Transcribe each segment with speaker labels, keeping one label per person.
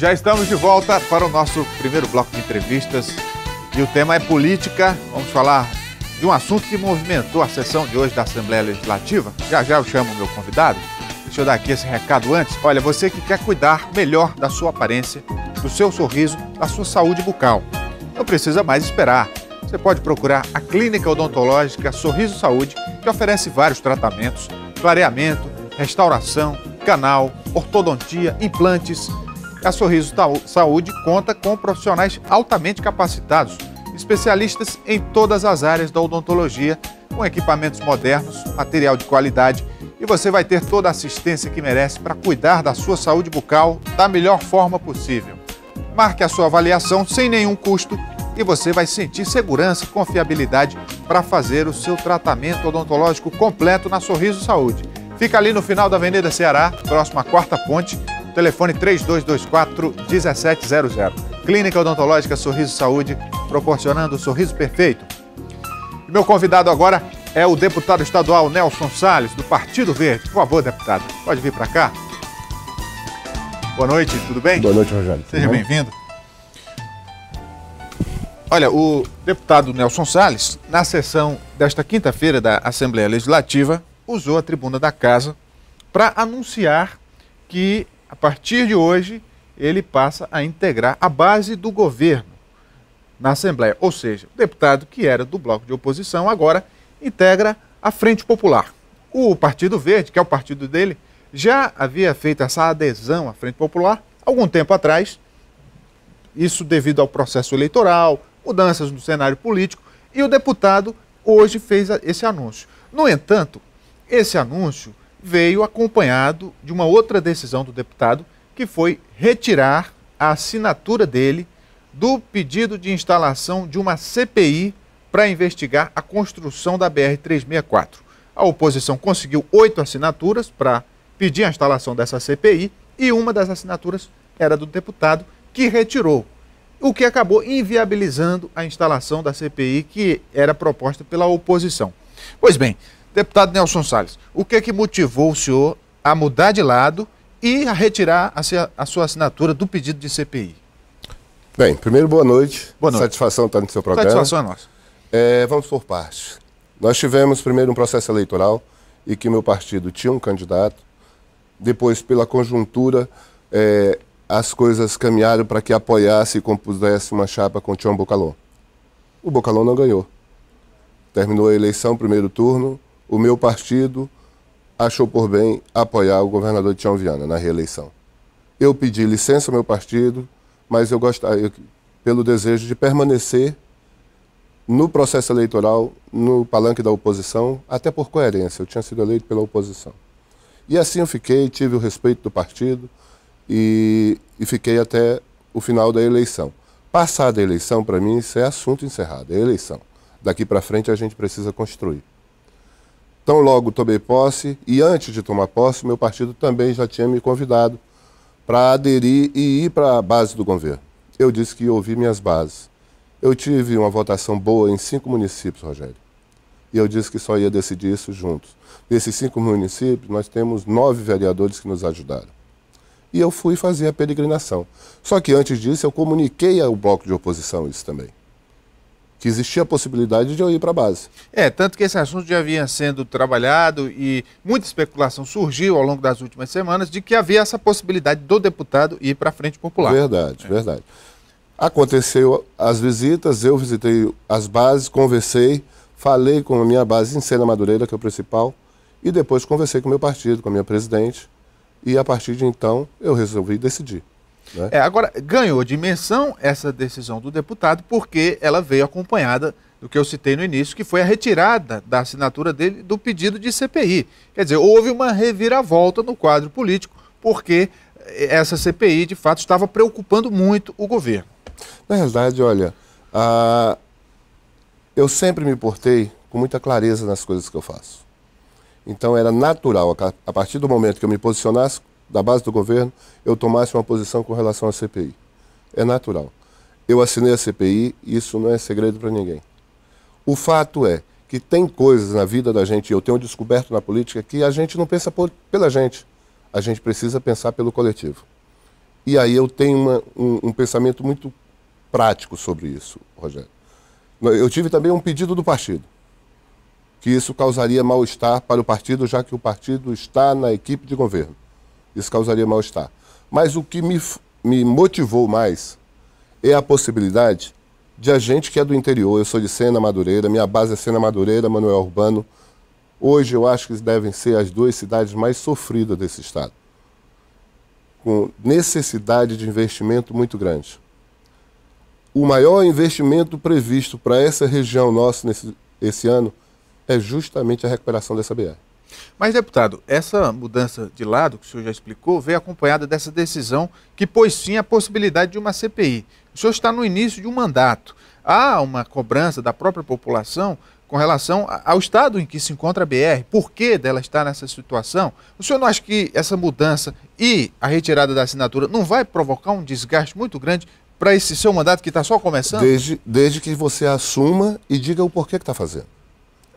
Speaker 1: Já estamos de volta para o nosso primeiro bloco de entrevistas e o tema é política. Vamos falar de um assunto que movimentou a sessão de hoje da Assembleia Legislativa. Já já eu chamo o meu convidado. Deixa eu dar aqui esse recado antes. Olha, você que quer cuidar melhor da sua aparência, do seu sorriso, da sua saúde bucal. Não precisa mais esperar. Você pode procurar a Clínica Odontológica Sorriso Saúde, que oferece vários tratamentos: clareamento, restauração, canal, ortodontia, implantes a Sorriso Saúde conta com profissionais altamente capacitados, especialistas em todas as áreas da odontologia, com equipamentos modernos, material de qualidade e você vai ter toda a assistência que merece para cuidar da sua saúde bucal da melhor forma possível. Marque a sua avaliação sem nenhum custo e você vai sentir segurança e confiabilidade para fazer o seu tratamento odontológico completo na Sorriso Saúde. Fica ali no final da Avenida Ceará, próximo à Quarta Ponte, telefone 3224 1700. Clínica Odontológica Sorriso Saúde, proporcionando o sorriso perfeito. E meu convidado agora é o deputado estadual Nelson Salles, do Partido Verde. Por favor, deputado, pode vir para cá. Boa noite, tudo bem? Boa noite, Rogério. Seja bem-vindo. Olha, o deputado Nelson Salles, na sessão desta quinta-feira da Assembleia Legislativa, usou a tribuna da casa para anunciar que a partir de hoje, ele passa a integrar a base do governo na Assembleia. Ou seja, o deputado que era do bloco de oposição agora integra a Frente Popular. O Partido Verde, que é o partido dele, já havia feito essa adesão à Frente Popular algum tempo atrás, isso devido ao processo eleitoral, mudanças no cenário político, e o deputado hoje fez esse anúncio. No entanto, esse anúncio veio acompanhado de uma outra decisão do deputado, que foi retirar a assinatura dele do pedido de instalação de uma CPI para investigar a construção da BR-364. A oposição conseguiu oito assinaturas para pedir a instalação dessa CPI e uma das assinaturas era do deputado que retirou, o que acabou inviabilizando a instalação da CPI que era proposta pela oposição. Pois bem, Deputado Nelson Salles, o que é que motivou o senhor a mudar de lado e a retirar a, sua assinatura do pedido de CPI?
Speaker 2: Bem, primeiro, boa noite. Boa noite. Satisfação estar no seu programa. Satisfação é nossa. É, vamos por partes. Nós tivemos primeiro um processo eleitoral e que meu partido tinha um candidato. Depois, pela conjuntura, é, as coisas caminharam para que apoiasse e compusesse uma chapa com o Tião Bocalon. O Bocalon não ganhou. Terminou a eleição, primeiro turno, o meu partido achou por bem apoiar o governador Tião Viana na reeleição. Eu pedi licença ao meu partido, mas eu gostaria, pelo desejo de permanecer no processo eleitoral, no palanque da oposição, até por coerência. Eu tinha sido eleito pela oposição. E assim eu fiquei, tive o respeito do partido e, e fiquei até o final da eleição. Passada a eleição, para mim, isso é assunto encerrado, é eleição. Daqui para frente a gente precisa construir. Tão logo tomei posse, e antes de tomar posse, meu partido também já tinha me convidado para aderir e ir para a base do governo. Eu disse que ouvi minhas bases. Eu tive uma votação boa em cinco municípios, Rogério. E eu disse que só ia decidir isso juntos. Desses cinco municípios, nós temos nove vereadores que nos ajudaram. E eu fui fazer a peregrinação. Só que antes disso, eu comuniquei ao bloco de oposição isso também que existia a possibilidade de eu ir para a base. É, tanto que esse
Speaker 1: assunto já vinha sendo trabalhado e muita especulação surgiu ao longo das últimas semanas de que havia essa possibilidade do deputado ir para a Frente Popular.
Speaker 2: Verdade, é. verdade. Aconteceu as visitas, eu visitei as bases, conversei, falei com a minha base em Sena Madureira, que é o principal, e depois conversei com o meu partido, com a minha presidente, e a partir de então eu resolvi decidir. Né?
Speaker 1: É, agora, ganhou dimensão essa decisão do deputado porque ela veio acompanhada do que eu citei no início, que foi a retirada da assinatura dele do pedido de CPI. Quer dizer, houve uma reviravolta no quadro político
Speaker 2: porque eh, essa CPI, de fato, estava preocupando muito o governo. Na realidade, olha, uh, eu sempre me portei com muita clareza nas coisas que eu faço. Então era natural, a partir do momento que eu me posicionasse, da base do governo, eu tomasse uma posição com relação à CPI. É natural. Eu assinei a CPI, isso não é segredo para ninguém. O fato é que tem coisas na vida da gente, eu tenho descoberto na política, que a gente não pensa por, pela gente. A gente precisa pensar pelo coletivo. E aí eu tenho uma, um, um pensamento muito prático sobre isso, Rogério. Eu tive também um pedido do partido que isso causaria mal-estar para o partido, já que o partido está na equipe de governo. Isso causaria mal-estar. Mas o que me, me motivou mais é a possibilidade de a gente que é do interior. Eu sou de Sena Madureira, minha base é Sena Madureira, Manuel Urbano. Hoje eu acho que devem ser as duas cidades mais sofridas desse estado, com necessidade de investimento muito grande. O maior investimento previsto para essa região nossa nesse esse ano é justamente a recuperação dessa BR.
Speaker 1: Mas, deputado, essa mudança de lado que o senhor já explicou veio acompanhada dessa decisão que pôs fim à possibilidade de uma CPI. O senhor está no início de um mandato. Há uma cobrança da própria população com relação ao estado em que se encontra a BR, por que dela está nessa situação? O senhor não acha que essa mudança e a retirada da assinatura não vai provocar um desgaste muito grande para esse seu mandato que está só
Speaker 2: começando? Desde, desde que você assuma e diga o porquê que está fazendo.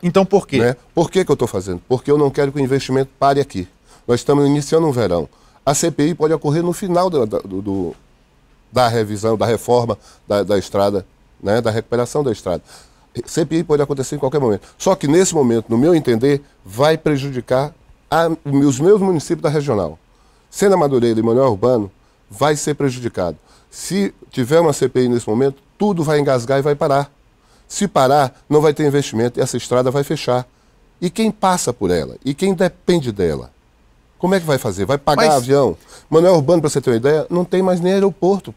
Speaker 2: Então por quê? Né? Por que, que eu estou fazendo? Porque eu não quero que o investimento pare aqui. Nós estamos iniciando um verão. A CPI pode ocorrer no final da do, do, da revisão, da reforma da, da estrada, né? da recuperação da estrada. CPI pode acontecer em qualquer momento. Só que nesse momento, no meu entender, vai prejudicar a, os meus municípios da regional. Sena Madureira e Manuel Urbano vai ser prejudicado. Se tiver uma CPI nesse momento, tudo vai engasgar e vai parar. Se parar, não vai ter investimento e essa estrada vai fechar. E quem passa por ela? E quem depende dela? Como é que vai fazer? Vai pagar Mas... avião? Manuel Urbano, para você ter uma ideia, não tem mais nem aeroporto.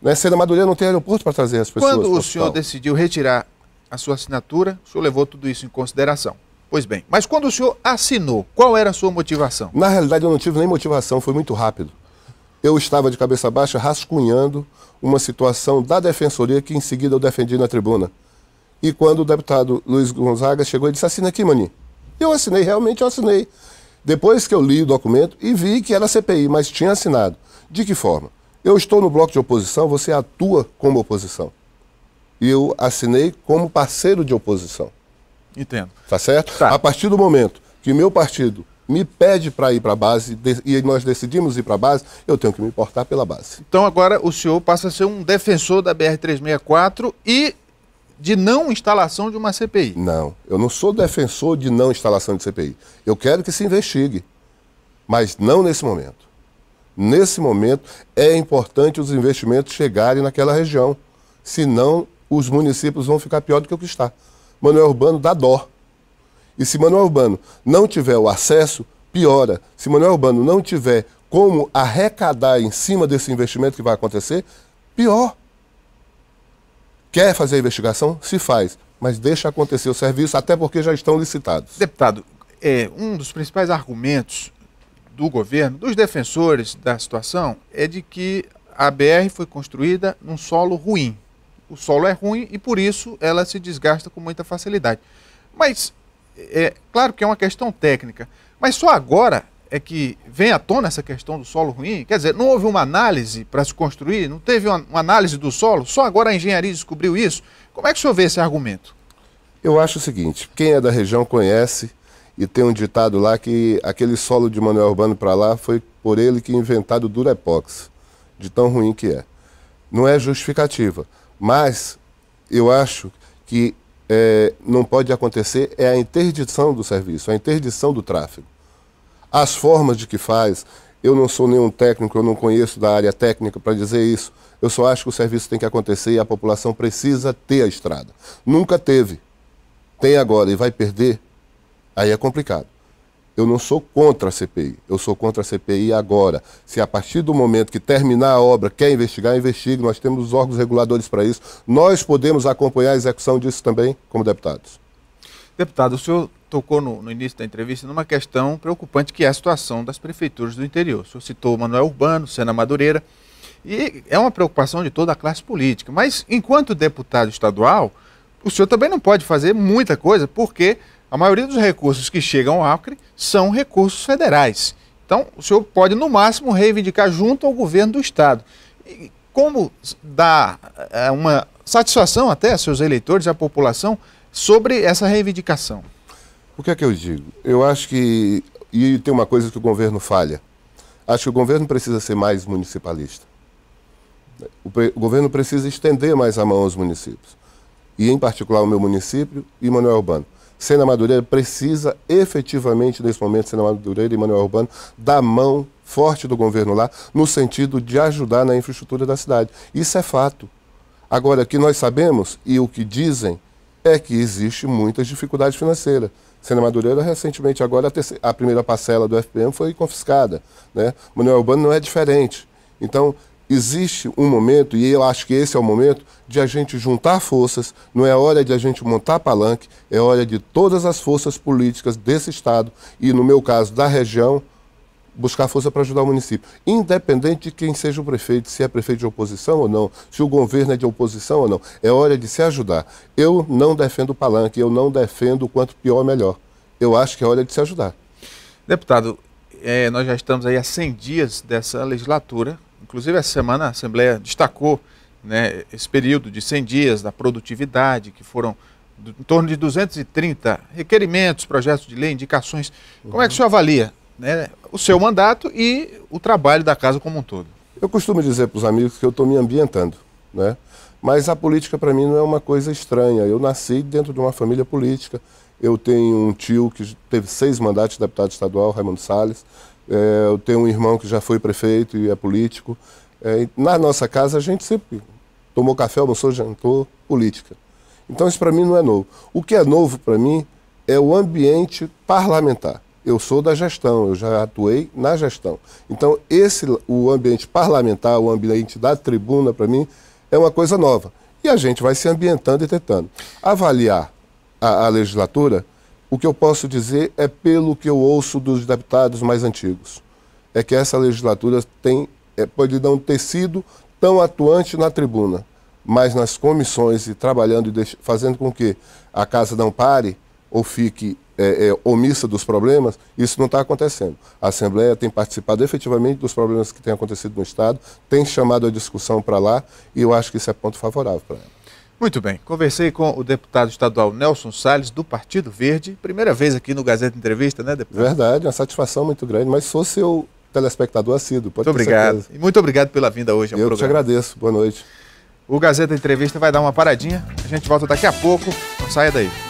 Speaker 2: Na né? Sena Madureira não tem aeroporto para trazer as pessoas. Quando o senhor
Speaker 1: decidiu retirar a sua assinatura, o senhor levou tudo isso em consideração.
Speaker 2: Pois bem, mas quando o senhor assinou, qual era a sua motivação? Na realidade, eu não tive nem motivação, foi muito rápido. Eu estava de cabeça baixa rascunhando uma situação da defensoria que em seguida eu defendi na tribuna. E quando o deputado Luiz Gonzaga chegou, ele disse: assina aqui, Mani. Eu assinei, realmente eu assinei. Depois que eu li o documento e vi que era CPI, mas tinha assinado. De que forma? Eu estou no bloco de oposição, você atua como oposição. E eu assinei como parceiro de oposição. Entendo. Tá certo? Tá. A partir do momento que meu partido me pede para ir para a base e nós decidimos ir para a base, eu tenho que me importar pela base.
Speaker 1: Então agora o senhor passa a ser um defensor da
Speaker 2: BR-364 e de não instalação de uma CPI. Não, eu não sou defensor de não instalação de CPI. Eu quero que se investigue, mas não nesse momento. Nesse momento é importante os investimentos chegarem naquela região, senão os municípios vão ficar pior do que o que está. Manuel Urbano dá dó. E se Manuel Urbano não tiver o acesso, piora. Se Manuel Urbano não tiver como arrecadar em cima desse investimento que vai acontecer, pior. Quer fazer a investigação? Se faz. Mas deixa acontecer o serviço, até porque já estão licitados. Deputado, é, um dos principais argumentos do governo, dos
Speaker 1: defensores da situação, é de que a BR foi construída num solo ruim. O solo é ruim e por isso ela se desgasta com muita facilidade. Mas, é, é claro que é uma questão técnica, mas só agora é que vem à tona essa questão do solo ruim? Quer dizer, não houve uma análise para se construir? Não teve uma, uma, análise do solo? Só agora a engenharia descobriu isso? Como é que o senhor vê esse argumento?
Speaker 2: Eu acho o seguinte: quem é da região conhece e tem um ditado lá que aquele solo de Manuel Urbano para lá foi por ele que inventado o Durepox, de tão ruim que é. Não é justificativa, mas eu acho que é, não pode acontecer é a interdição do serviço, a interdição do tráfego as formas de que faz. Eu não sou nenhum técnico, eu não conheço da área técnica para dizer isso. Eu só acho que o serviço tem que acontecer e a população precisa ter a estrada. Nunca teve. Tem agora e vai perder, aí é complicado. Eu não sou contra a CPI, eu sou contra a CPI agora. Se a partir do momento que terminar a obra quer investigar, investigue. Nós temos os órgãos reguladores para isso. Nós podemos acompanhar a execução disso também como deputados. Deputado, o
Speaker 1: senhor tocou no, no, início da entrevista numa questão preocupante que é a situação das prefeituras do interior. O senhor citou Manuel Urbano, Sena Madureira, e é uma preocupação de toda a classe política. Mas, enquanto deputado estadual, o senhor também não pode fazer muita coisa, porque a maioria dos recursos que chegam ao Acre são recursos federais. Então, o senhor pode, no máximo, reivindicar junto ao governo do Estado. E como dar é, uma satisfação até a seus eleitores e à população sobre essa reivindicação?
Speaker 2: O que é que eu digo? Eu acho que. E tem uma coisa que o governo falha. Acho que o governo precisa ser mais municipalista. O, o governo precisa estender mais a mão aos municípios. E, em particular, o meu município e Manuel Urbano. Sena Madureira precisa efetivamente, nesse momento, Sena Madureira e Manuel Urbano, da mão forte do governo lá, no sentido de ajudar na infraestrutura da cidade. Isso é fato. Agora, o que nós sabemos e o que dizem é que existe muitas dificuldades financeiras. Sena Madureira, recentemente, agora a, terceira, a, primeira parcela do FPM foi confiscada. Né? Manuel Urbano não é diferente. Então, existe um momento, e eu acho que esse é o momento, de a gente juntar forças, não é hora de a gente montar palanque, é hora de todas as forças políticas desse Estado e, no meu caso, da região, buscar força para ajudar o município, independente de quem seja o prefeito, se é prefeito de oposição ou não, se o governo é de oposição ou não. É hora de se ajudar. Eu não defendo o palanque, eu não defendo quanto pior melhor. Eu acho que é hora de se ajudar.
Speaker 1: Deputado, é, nós já estamos aí há 100 dias dessa legislatura. Inclusive, essa semana a Assembleia destacou né, esse período de 100 dias da produtividade, que foram em torno de 230 requerimentos, projetos de lei, indicações. Como é que o senhor avalia né, o seu mandato e o trabalho da casa como um todo.
Speaker 2: Eu costumo dizer para os amigos que eu estou me ambientando, né? Mas a política para mim não é uma coisa estranha. Eu nasci dentro de uma família política. Eu tenho um tio que teve seis mandatos de deputado estadual, Raimundo Salles. É, eu tenho um irmão que já foi prefeito e é político. É, na nossa casa a gente sempre tomou café, almoçou, jantou, política. Então isso para mim não é novo. O que é novo para mim é o ambiente parlamentar eu sou da gestão, eu já atuei na gestão. Então, esse, o ambiente parlamentar, o ambiente da tribuna, para mim, é uma coisa nova. E a gente vai se ambientando e tentando. Avaliar a, a legislatura, o que eu posso dizer é pelo que eu ouço dos deputados mais antigos. É que essa legislatura tem, é, pode não ter sido tão atuante na tribuna, mas nas comissões e trabalhando e fazendo com que a casa não pare, ou fique é, é, omissa dos problemas, isso não está acontecendo. A Assembleia tem participado efetivamente dos problemas que têm acontecido no Estado, tem chamado a discussão para lá e eu acho que isso é ponto favorável para ela. Muito
Speaker 1: bem, conversei com o deputado estadual Nelson Salles, do Partido Verde, primeira
Speaker 2: vez aqui no Gazeta Entrevista, né, deputado? Verdade, uma satisfação muito grande, mas sou seu telespectador assíduo, pode muito obrigado. Certeza. E
Speaker 1: muito obrigado pela vinda hoje ao Eu programa. te
Speaker 2: agradeço, boa noite. O Gazeta Entrevista
Speaker 1: vai dar uma paradinha, a gente volta daqui a pouco, não saia daí.